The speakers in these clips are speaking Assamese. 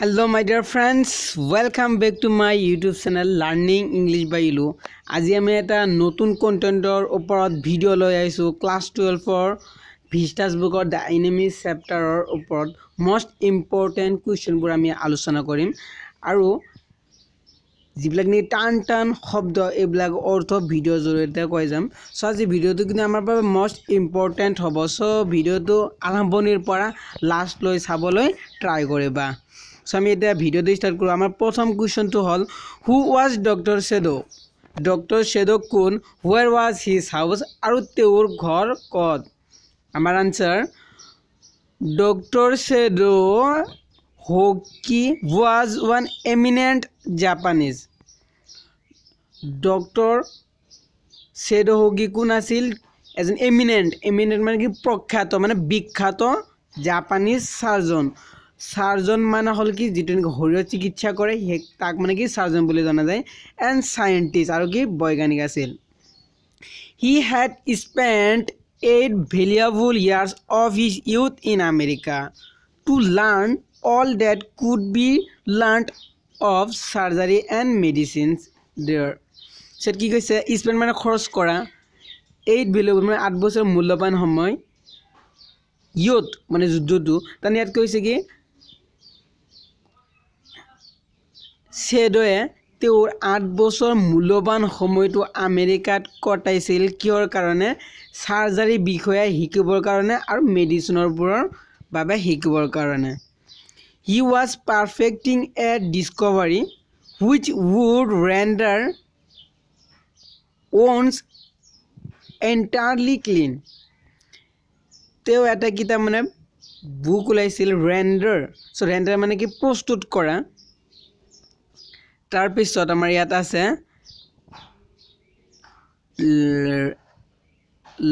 Hello' my dear friends welcome back to my YouTube channel learning English by ইলো আজি আমি এটা নতুন কণ্টেণ্টৰ ওপৰত ভিডিঅ' লৈ আহিছোঁ ক্লাছ টুৱেলভৰ ভিষ্টাছ বুকৰ দ্য এনিমিজ চেপ্টাৰৰ ওপৰত মষ্ট ইম্পৰ্টেণ্ট কুৱেশ্যনবোৰ আমি আলোচনা কৰিম আৰু যিবিলাক নেকি টান টান শব্দ এইবিলাক অৰ্থ ভিডিঅ'ৰ জৰিয়তে কৈ যাম চ' আজি ভিডিঅ'টো কিন্তু আমাৰ বাবে মষ্ট ইম্পৰ্টেণ্ট হ'ব চ' ভিডিঅ'টো আৰম্ভণিৰ পৰা লাষ্টলৈ চাবলৈ ট্ৰাই কৰিবা সো আমি এটা ভিডিওতে স্টার্ট করব আমার প্রথম কোশ্চনটো হল who was doctor Sadao doctor Sadao কোন হোয়ার ওয়াজ হিজ হাউস আর তেওর ঘর কত আমার answer doctor Sadao Hoki was one eminent Japanese doctor Sadao Hoki কোন আছিল এজন এমিনেন্ট এমিনেন্ট মানে কি প্রখ্যাত মানে বিখ্যাত জাপানিজ সার্জন চাৰ্জন মানে হ'ল কি যিটো নেকি শৰীৰৰ চিকিৎসা কৰে সেই তাক মানে কি চাৰ্জন বুলি জনা যায় এণ্ড চাইণ্টিষ্ট আৰু কি বৈজ্ঞানিক আছিল he had spend eight valuable years of his youth in America to learn all that could be learn of surgery and medicines there পিছত কি কৈছে স্পেণ্ড মানে খৰচ কৰা এইট ভেলিয়েবল মানে আঠ বছৰ মূল্যৱান সময় য'ত মানে যুদ্ধটো তাৰমানে ইয়াত কৈছে কি চেডয়ে তেওঁৰ আঠ বছৰ মূল্যৱান সময়টো আমেৰিকাত কটাইছিল কিয়ৰ কাৰণে চাৰ্জাৰী বিষয়ে শিকিবৰ কাৰণে আৰু মেডিচিনৰবোৰৰ বাবে শিকিবৰ কাৰণে he was perfecting a discovery which would render ৱনছ এণ্টাৰলি ক্লিন তেওঁ এটা কিতাপ মানে বুক ওলাইছিল ৰেণ্ডাৰ চ' ৰেণ্ডাৰ মানে কি প্ৰস্তুত কৰা তাৰপিছত আমাৰ ইয়াত আছে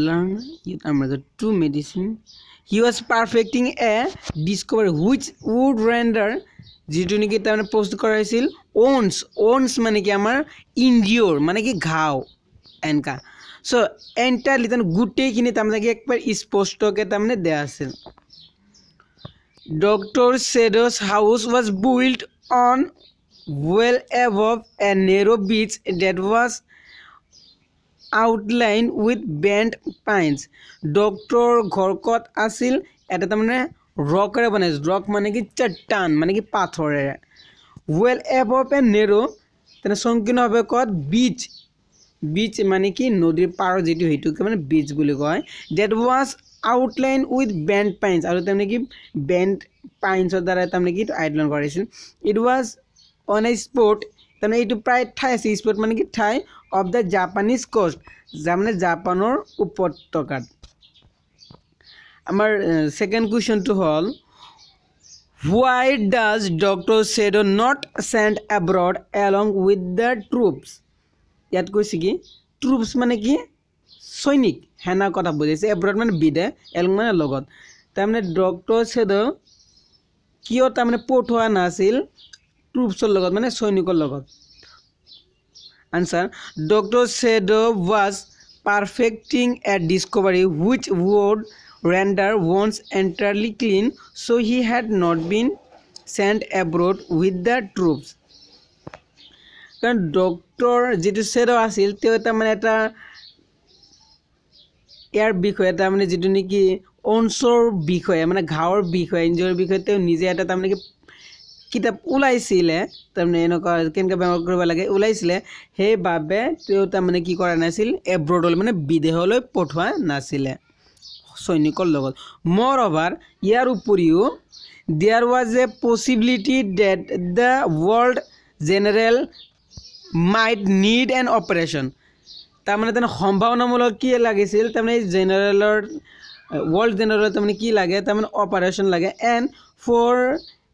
লাং ইয়াত আমাৰ to medicine he was perfecting a discover which would render যিটো নেকি তাৰমানে প্ৰস্তুত কৰা হৈছিল অ'নছ অ'নছ মানে কি আমাৰ ইণ্ডিঅ'ৰ মানে কি ঘাও এনেকা চ' এণ্টাৰলি তাৰমানে গোটেইখিনি তাৰমানে কি একেবাৰে স্পষ্টকৈ তাৰমানে দিয়া আছিল doctor Sadao's house was build on well above a narrow beach that was outlined with bent pines. Doctor Gorkot Asil at the man rock rebanes rock manegi chattan manegi pathore. Well above a narrow then a song can have a beach. Beach maniki no de paro jitu he took a beach bully that was outlined with bent pines. Arutamiki bent pines of the ratamiki to idle on It was on a spot তাৰমানে এইটো প্ৰায় ঠাই আছে স্পট মানে কি ঠাই অফ দ্য জাপানিজ কষ্ট যা মানে জাপানৰ উপত্যকাত আমাৰ ছেকেণ্ড কুৱেশ্যনটো হ'ল why does doctor Sadao not send abroad along with the troops ইয়াত কৈছে কি ট্ৰুপছ মানে কি সৈনিক সেনা কথা বুজাইছে এব্ৰড মানে বিদে এলং মানে লগত তাৰমানে ডক্টৰ চেড কিয় তাৰমানে পঠোৱা নাছিল ট্ৰুপসৰ লগত মানে সৈনিকৰ লগত answer doctor Sadao' was perfecting a discovery which would render ৱনছ entirely clean so' he had not been sent abroad with the troops কাৰণ ডক্টৰ যিটো চেড' আছিল তেওঁ এটা মানে এটা ইয়াৰ বিষয়ে তাৰমানে যিটো নেকি অনছৰ বিষয়ে মানে ঘাঁৰ বিষয়ে বিষয়ে তেওঁ নিজে এটা তাৰমানে কি কিতাপ ওলাইছিলে তাৰমানে এনেকুৱা কেনেকৈ ব্যৱহাৰ কৰিব লাগে ওলাইছিলে সেইবাবে তেওঁ তাৰমানে কি কৰা নাছিল এব্ৰডলৈ মানে বিদেশলৈ পঠোৱা নাছিলে সৈনিকৰ লগত মৰ অভাৰ ইয়াৰ উপৰিও there was a possibility that the old general might need an operation তাৰমানে তেনে সম্ভাৱনামূলক কি লাগিছিল তাৰমানে জেনেৰেলৰ ৱৰ্ল্ড জেনেৰেলৰ তাৰমানে কি লাগে তাৰমানে অপাৰেশ্যন লাগে and for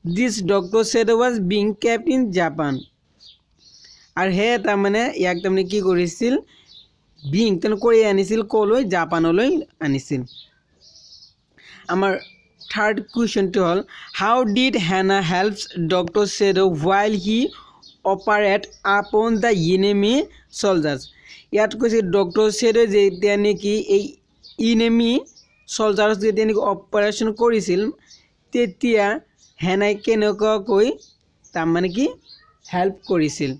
this doctor Sadao was being kept in Japan আৰু সেই তাৰমানে ইয়াক তাৰমানে কি কৰিছিল বিং তেনে কৰি আনিছিল ক'লৈ জাপানলৈ আনিছিল আমাৰ থাৰ্ড কুৱেশ্যনটো হ'ল how did Hana helps doctor Sadao' while he operate upon the enemy soldiers ইয়াত কৈছে ডক্টৰ ছেড' যেতিয়া নেকি এই ইনেমি চলজাৰ্ছ যেতিয়া নেকি অপাৰেশ্যন কৰিছিল তেতিয়া হেনাই কেনেকুৱাকৈ তাৰমানে কি হেল্প কৰিছিল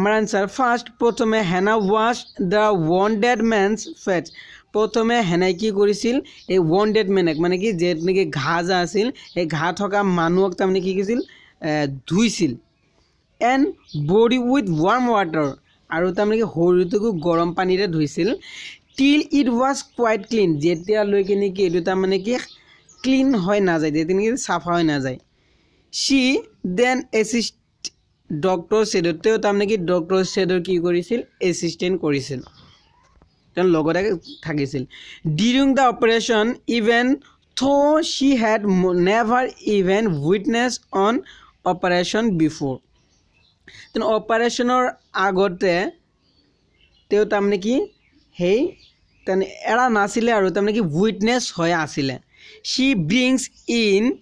আমাৰ আনচাৰ ফাৰ্ষ্ট প্ৰথমে হেনা ৱাছ the wounded man's feet প্ৰথমে হেনাই কি কৰিছিল এই ৱান ডেড মেনক মানে কি যে নেকি ঘাঁহ যা আছিল সেই ঘাঁহ থকা মানুহক তাৰমানে কি কৰিছিল ধুইছিল and body with warm water আৰু তাৰমানে কি শৰীৰটোকো গৰম পানীৰে ধুইছিল টিল ইট ৱাছ কুৱাইট ক্লিন যেতিয়ালৈকে নেকি এইটো তাৰমানে কি ক্লিন হৈ নাযায় তেনেকৈ চাফা হৈ নাযায় চি দেন এচিষ্ট ডক্টৰ ছেডত তেওঁ তাৰমানে কি ডক্টৰ ছেডৰ কি কৰিছিল এচিষ্টেণ্ট কৰিছিল তেওঁ লগতে থাকিছিল during the operation even though' she had never even witness an operation before তেওঁ অপাৰেশ্যনৰ আগতে তেওঁ তাৰমানে কি সেই তেনে এৰা নাছিলে আৰু তাৰমানে কি উইটনেছ হৈ আছিলে she brings in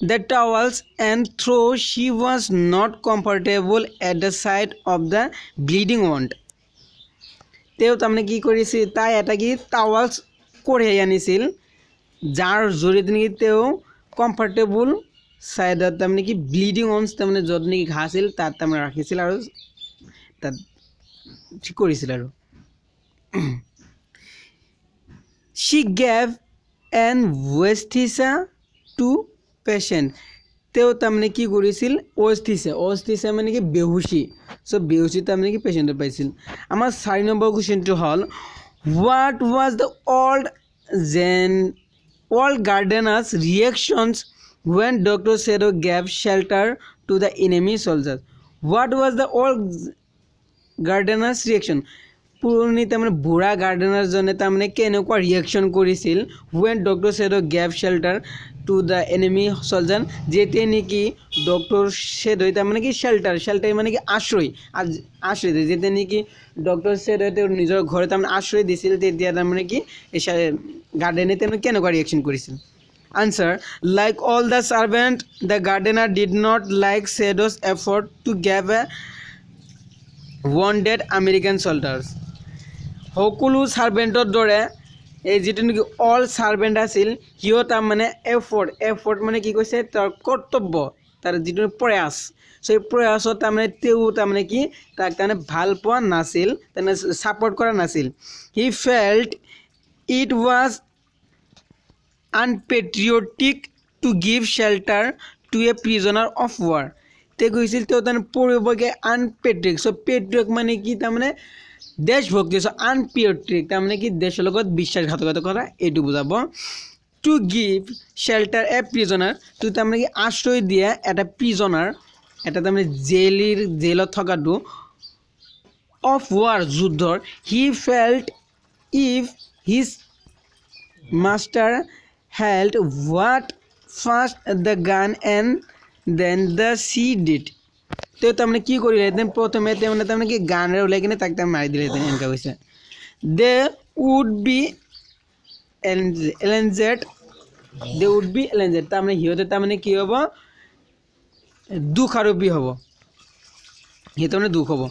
the towels and throw she was not comfortable at the sight of the bleeding wound তেও তাৰমানে কি কৰিছিল তাই এটা কি টাৱেলছ কঢ়িয়াই আনিছিল যাৰ জৰিয়তে নেকি তেওঁ কমফৰ্টেবল ছাইডত তাৰমানে কি ব্লিডিং অনছ তাৰমানে য'ত নেকি ঘাঁহ আছিল তাত তাৰমানে ৰাখিছিল আৰু তাত ঠিক কৰিছিল আৰু she gave anaesthetic to patient তেওঁ তাৰমানে কি কৰিছিল অষ্টিছা অষ্টিছা মানে কি বেহুচি চ' বেহুচি তাৰমানে কি পেচেণ্টত পাইছিল আমাৰ চাৰি নম্বৰ কুৱেশ্যনটো হ'ল what was the old gen old gardener's reactions when doctor Sadao gave shelter to the enemy soldier what was the old gardener's reaction পুৰণি তাৰমানে বুঢ়া গাৰ্ডেনাৰজনে তাৰমানে কেনেকুৱা ৰিয়েকশ্যন কৰিছিল ৱেন ডক্টৰ চেডৰ gave shelter to the enemy soldier যেতিয়া নেকি ডক্টৰ চেডৰ তাৰমানে কি শ্বেল্টাৰ শ্বেল্টাৰ মানে কি আশ্ৰয় আশ্ৰয় দিয়ে যেতিয়া নেকি ডক্টৰ চেডৰ তেওঁ নিজৰ ঘৰত তাৰমানে আশ্ৰয় দিছিল তেতিয়া তাৰমানে কি গাৰ্ডেনে তেওঁ কেনেকুৱা ৰিয়েকশ্যন কৰিছিল answer like all the servant the gardener did not like Sadao's effort to gave a wounded American soldiers সকলো ছাৰ্ভেণ্টৰ দৰে এই যিটো নেকি অল ছাৰ্ভেণ্ট আছিল সিও তাৰ মানে এফৰ্ট এফৰ্ট মানে কি কৈছে তাৰ কৰ্তব্য তাৰ যিটো প্ৰয়াস চ' এই প্ৰয়াসত তাৰমানে তেওঁ তাৰমানে কি তাক তাৰমানে ভাল পোৱা নাছিল তাৰমানে ছাপৰ্ট কৰা নাছিল he felt it was unpatriotic to give shelter to a prisoner of war তে গৈছিল তেওঁ তাৰমানে পৰিবগৈ আনপেট্ৰিক চ' পেট্ৰিক মানে কি তাৰমানে দেশভক্তি চ' আনপিয়ট্ৰিক তাৰমানে কি দেশৰ লগত বিশ্বাসঘাতকতা কৰা এইটো বুজাব to give shelter a prisoner to তাৰমানে কি আশ্ৰয় দিয়া এটা প্ৰিজনাৰ এটা তাৰমানে জেলিৰ জেলত থকাটো অফ ৱাৰ যুদ্ধৰ he felt if his master held what fast the gun and then the see did তো তাৰমানে কি কৰিলে প্ৰথমে তাৰমানে তাৰমানে কি গানেৰে ওলাই কিনে তাক তাৰমানে মাৰি দিলেহেঁতেন এনেকুৱা কৈছে they would be avenged they would be avenged তাৰমানে সিহঁতে তাৰমানে কি হ'ব দুখ আৰোপী হ'ব সি তাৰমানে দুখ হ'ব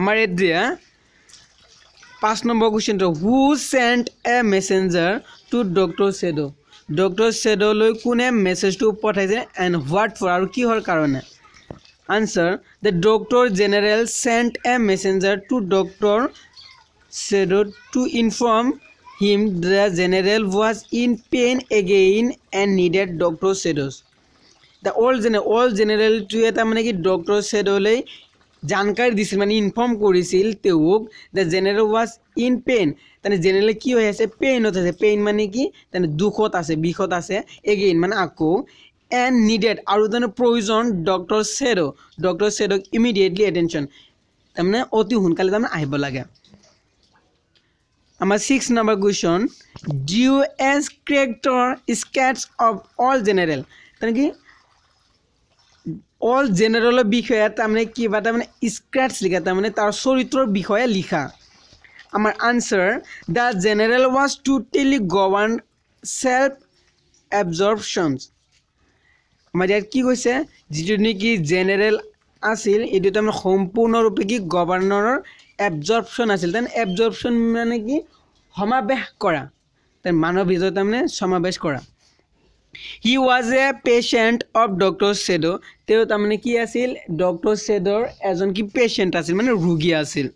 আমাৰ এতিয়া পাঁচ নম্বৰ কুৱেশ্যনটো who sent a messenger to doctor Sadao' doctor সেডলৈ কোনে মেসেজটো পঠাইছে এণ্ড হোৱাট ফৰ আৰু কিহৰ কাৰণে answer the doctor general sent a messenger to doctor Sadao to inform him the general was in pain again and needed doctor Sadao the old gen old জেনেৰেলটোৱে তাৰমানে কি ডক্টৰ চেডলৈ জানকাৰী দিছিল মানে ইনফৰ্ম কৰিছিল তেওঁক the general was in pain তাহলে জেনেৰেলি কি হৈ আছে পেইনত আছে পেইন মানে কি তাহলে দুখত আছে বিষত আছে এগেইন মানে আকৌ এন নিডেড আৰু তাৰমানে প্ৰয়োজন ডক্টৰ চেৰ' ডক্টৰ চেডক ইমিডিয়েটলি এটেনশ্যন তাৰমানে অতি সোনকালে তাৰমানে আহিব লাগে আমাৰ ছিক্স নম্বৰ কুৱেশ্যন ডিউ এজ character sketch of old general তাৰমানে কি অল জেনেৰেলৰ বিষয়ে তাৰমানে কিবা তাৰমানে স্ক্ৰেটছ লিখা তাৰমানে তাৰ চৰিত্ৰৰ বিষয়ে লিখা আমাৰ answer the general was totally govern self absorptions আমাৰ ইয়াত কি কৈছে যিটো নেকি জেনেৰেল আছিল এইটো তাৰমানে সম্পূৰ্ণৰূপে কি গভাৰ্ণৰৰ এবজৰ্পশ্যন আছিল তাৰমানে এবজৰ্পশ্যন মানে কি সমাৱেশ কৰা তাৰমানে মানৱ হিচাপে তাৰমানে সমাৱেশ কৰা he was a patient of doctor Sadao তেওঁ তাৰমানে কি আছিল ডক্টৰ চেডৰ এজন কি পেচেণ্ট আছিল মানে ৰোগী আছিল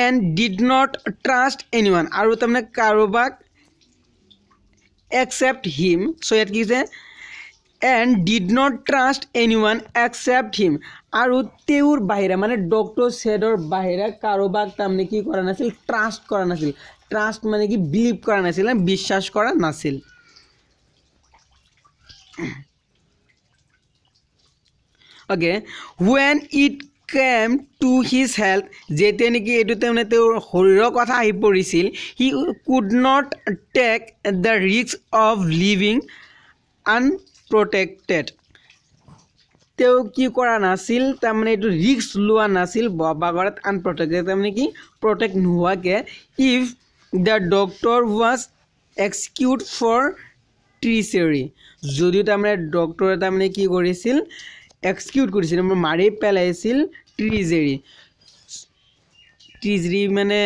এণ্ড ডিড নট ট্ৰাষ্ট এনি ওৱান আৰু তাৰমানে কাৰোবাক একচেপ্ট হিম চ' ইয়াত কি হৈছে এণ্ড ডিড নট ট্ৰাষ্ট এনি ওৱান একচেপ্ট হিম আৰু তেওঁৰ বাহিৰে মানে ডক্টৰ চেডৰ বাহিৰে কাৰোবাক তাৰমানে কি কৰা নাছিল ট্ৰাষ্ট কৰা নাছিল ট্রাস্ট মানে কি বিলিভ করা নাছিল বিশ্বাস করা নাছিল okay when it came to his health যেতিয়া নেকি এইটো তাৰমানে তেওঁৰ শৰীৰৰ কথা আহি পৰিছিল he could not take the risks of living unprotected তেওঁ কি কৰা নাছিল তাৰমানে এইটো ৰিক্স লোৱা নাছিল বাগৰত আনপ্ৰটেক্টেড তাৰমানে কি প্ৰটেক্ট নোহোৱাকৈ if the doctor was execute for treachery যদিও তাৰমানে ডক্টৰে তাৰমানে কি কৰিছিল এক্সিকিউট কৰিছিল মাৰি পেলাইছিল ট্ৰিজেৰী ট্ৰিজেৰী মানে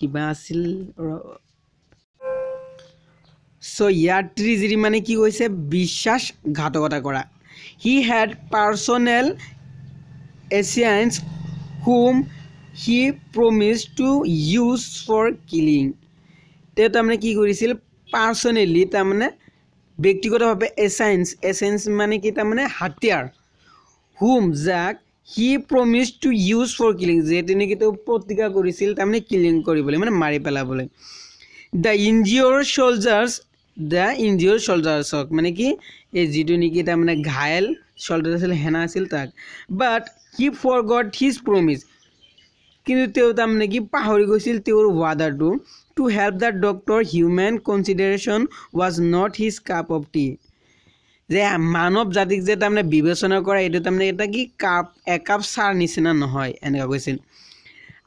কিবা আছিল চ' ইয়াৰ ট্ৰিজেৰী মানে কি কৈছে বিশ্বাসঘাতকতা কৰা he had personal assassins whom he promise to use for killing তেওঁ তাৰমানে কি কৰিছিল পাৰ্চনেলি তাৰমানে ব্যক্তিগতভাৱে এচাইন্স এচাইন্স মানে কি তাৰমানে হাতিয়াৰ হোম যাক she promise to use for killing যিহেতু নেকি তেওঁ প্ৰতিজ্ঞা কৰিছিল তাৰমানে কিলিং কৰিবলৈ মানে মাৰি পেলাবলৈ the injured soldiers the injured চলজাৰ্ছক মানে কি এই যিটো নেকি তাৰমানে ঘাইল চলজাৰ আছিল সেনা আছিল তাক but he forgot his promise কিন্তু তেওঁ তাৰমানে কি পাহৰি গৈছিল তেওঁৰ ৱাডাৰটো to help the doctor human consideration was not his cup of tea যে মানৱ জাতিক যে তাৰমানে বিবেচনা কৰে এইটো তাৰমানে এটা কি কাপ একাপ চাৰ নিচিনা নহয় এনেকুৱা কৈছিল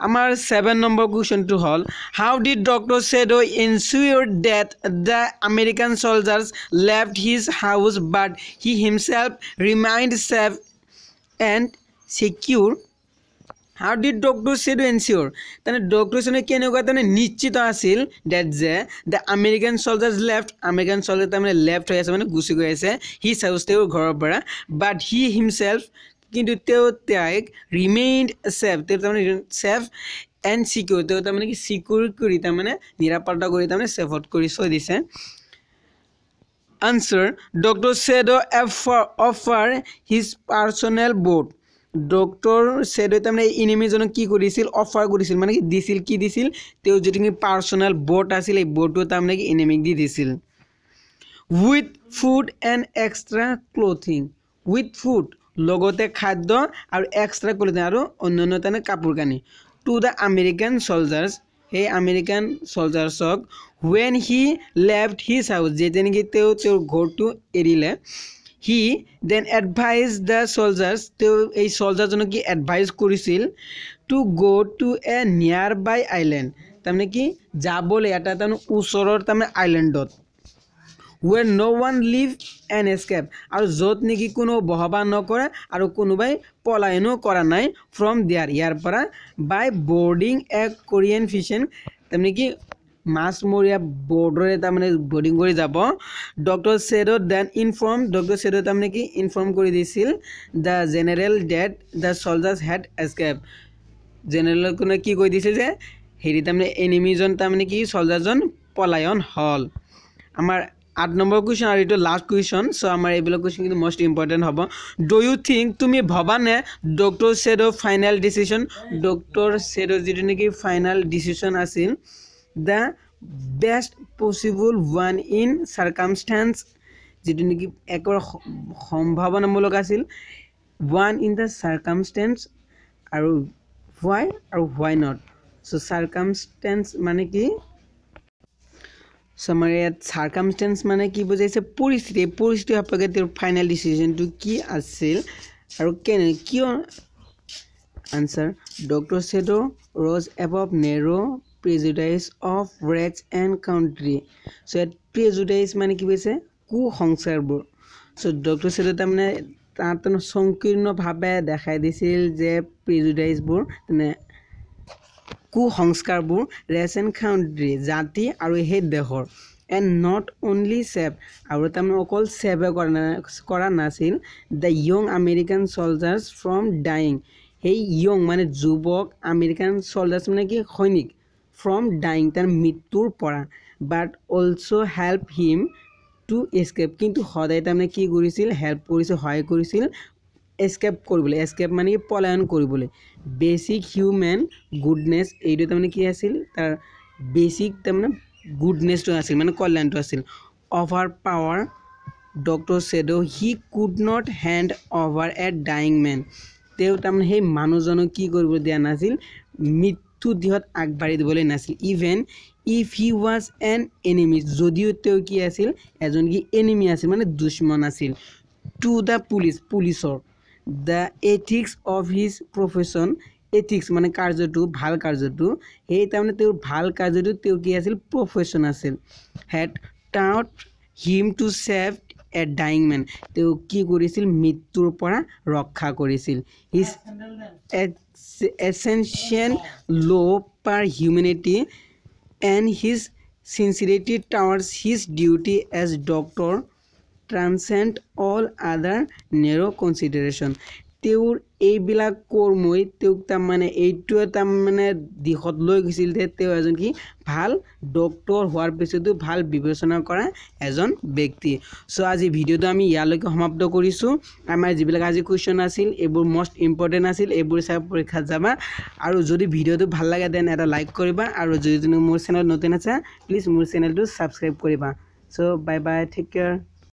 আমাৰ ছেভেন নম্বৰ কুৱেশ্যনটো হ'ল how did doctor Sadao ensure that the American soldiers left his house but he himself remained safe and secure how did doctor Sadao ensure তাৰমানে ডগটো চেনে কেনেকুৱা তাৰমানে নিশ্চিত আছিল ডেট যে the American soldiers left American soldier তাৰমানে লেফ্ট হৈ আছে মানে গুচি গৈ আছে হি চাউজ তেওঁৰ ঘৰৰ পৰা বাট হি হিমছেল্ফ কিন্তু তেওঁ তাইক ৰিমেইণ্ড চেফ তেওঁ তাৰমানে চেফ এণ্ড চিকিউৰ তেওঁ তাৰমানে কি চিকিউৰ কৰি তাৰমানে নিৰাপত্তা কৰি তাৰমানে চেফত কৰি থৈ আনচাৰ ডক্টৰ চেড এফ offer his personal boat doctor চেডৱে তাৰমানে ইনিমিজনক কি কৰিছিল অফাৰ কৰিছিল মানে কি দিছিল কি দিছিল তেওঁ যিটো নেকি পাৰ্চনেল ব'ৰ্ড আছিল এই ব'ৰ্ডটো তাৰমানে কি ইনিমিক দি দিছিল with food and extra clothing with food লগতে খাদ্য আৰু এক্সট্ৰা ক্ল'থিং আৰু অন্যান্য তাৰমানে কাপোৰ কানি টু দ্য আমেৰিকান চলজাৰ্ছ সেই আমেৰিকান চলজাৰ্ছক when he left his house যেতিয়া নেকি তেওঁ তেওঁৰ ঘৰটো এৰিলে he then advise the soldiers তেওঁ এই চলজাৰজনক কি এডভাইজ কৰিছিল টু গ' টু এ নিয়াৰ বাই আইলেণ্ড তাৰমানে কি যাবলৈ এটা তাৰমানে ওচৰৰ তাৰমানে আইলেণ্ডত where no' one live and escape আৰু য'ত নেকি কোনো বহবা নকৰে আৰু কোনোবাই পলায়নো কৰা নাই ফ্ৰম দিয়াৰ ইয়াৰ পৰা বাই বৰ্ডিং এ কোৰিয়ান ফিচেন তাৰমানে কি মাছমৰীয়া বৰ্ডৰে তাৰমানে বৰ্ডিং কৰি যাব ডক্টৰ ছেদত দেন ইনফৰ্ম ডক্টৰ ছেদত তাৰমানে কি ইনফৰ্ম কৰি দিছিল the general that the soldiers had escape জেনেৰেলত কোনে কি কৈ দিছিল যে হেৰি তাৰমানে এনিমিজন তাৰমানে কি চ'লজাৰজন পলায়ন হ'ল আমাৰ আঠ নম্বৰ কুৱেশ্যন আৰু এইটো লাষ্ট কুৱেশ্যন চ' আমাৰ এইবিলাক কুৱেশ্যন কিন্তু মষ্ট ইম্পৰ্টেণ্ট হ'ব ডু ইউ থিংক তুমি ভবানে ডক্টৰ ছেদৰ ফাইনেল ডিচিশ্যন ডক্টৰ ছেদৰ যিটো নেকি ফাইনেল ডিচিশ্যন আছিল the best possible one in circumstance যিটো নেকি একেবাৰে সম্ভাৱনামূলক আছিল ওৱান ইন দ্য চাৰকামষ্টেঞ্চ আৰু হোৱাই আৰু হোৱাই নট চ' চাৰকামষ্টেঞ্চ মানে কি চ' আমাৰ ইয়াত চাৰকামষ্টেঞ্চ মানে কি বুজাইছে পৰিস্থিতি এই পৰিস্থিতি সাপেক্ষে তেওঁৰ ফাইনেল ডিচিজনটো কি আছিল আৰু কেনে কিয় answer doctor Sadao rose above narrow' prejudice of race and country so at prejudice মানে কি হৈছে কু সংস্কাৰবোৰ so ডক্টৰ সেদতা মানে তাত সংকীৰ্ণভাৱে দেখাই দিছিল যে prejudiceবোৰ তেনে কু সংস্কাৰবোৰ race and country জাতি আৰু সেই দেশৰ এণ্ড নট অনলি ছেভ আৰু তাৰমানে অকল ছেভে কৰা কৰা নাছিল the young American soldiers from dying সেই ইয়ং মানে যুৱক আমেৰিকান ছলজাৰ্ছ মানে কি সৈনিক ফ্ৰম ডাইং তাৰ মৃত্যুৰ পৰা but also' help him to escape কিন্তু সদায় তাৰমানে কি কৰিছিল হেল্প কৰিছিল সহায় কৰিছিল এস্কেপ কৰিবলৈ এস্কেপ মানে কি পলায়ন কৰিবলৈ বেচিক হিউমেন গুডনেছ এইটো তাৰমানে কি আছিল তাৰ বেচিক তাৰমানে গুডনেছটো আছিল মানে কল্যাণটো আছিল over power doctor Sadao he could not hand over a dying man তেওঁ তাৰমানে সেই মানুহজনক কি কৰিবলৈ দিয়া নাছিল মৃত মৃত্যু দিহত আগবাঢ়ি দিবলৈ নাছিল even if he was an enemy যদিও তেওঁ কি আছিল এজন কি এনিমি আছিল মানে দুশ্মন আছিল টু দ্য পুলিচ পুলিচৰ the ethics of his profession ethics মানে কাৰ্যটো ভাল কাৰ্যটো সেই তাৰমানে তেওঁৰ ভাল কাৰ্যটো তেওঁ কি আছিল প্ৰফেশ্যন আছিল had taught him to save a dying man তেওঁ কি কৰিছিল মৃত্যুৰ পৰা ৰক্ষা কৰিছিল his essential love' for humanity and his sincerity towards his duty as doctor transcend all other narrow consideration তেওঁৰ এইবিলাক কৰ্মই তেওঁক তাৰমানে এইটোৱে তাৰমানে দিশত লৈ গৈছিল যে তেওঁ এজন কি ভাল ডক্টৰ হোৱাৰ পিছতো ভাল বিবেচনা কৰা এজন ব্যক্তি চ' আজি ভিডিঅ'টো আমি ইয়ালৈকে সমাপ্ত কৰিছোঁ আমাৰ যিবিলাক আজি কুৱেশ্যন আছিল এইবোৰ মষ্ট ইম্পৰ্টেণ্ট আছিল এইবোৰ চাই পৰীক্ষাত যাবা আৰু যদি ভিডিঅ'টো ভাল লাগে দেন এটা লাইক কৰিবা আৰু যদি তুমি মোৰ চেনেলত নতুন আছা প্লিজ মোৰ চেনেলটো ছাবস্ক্ৰাইব কৰিবা চ' বাই বাই টেক কেয়াৰ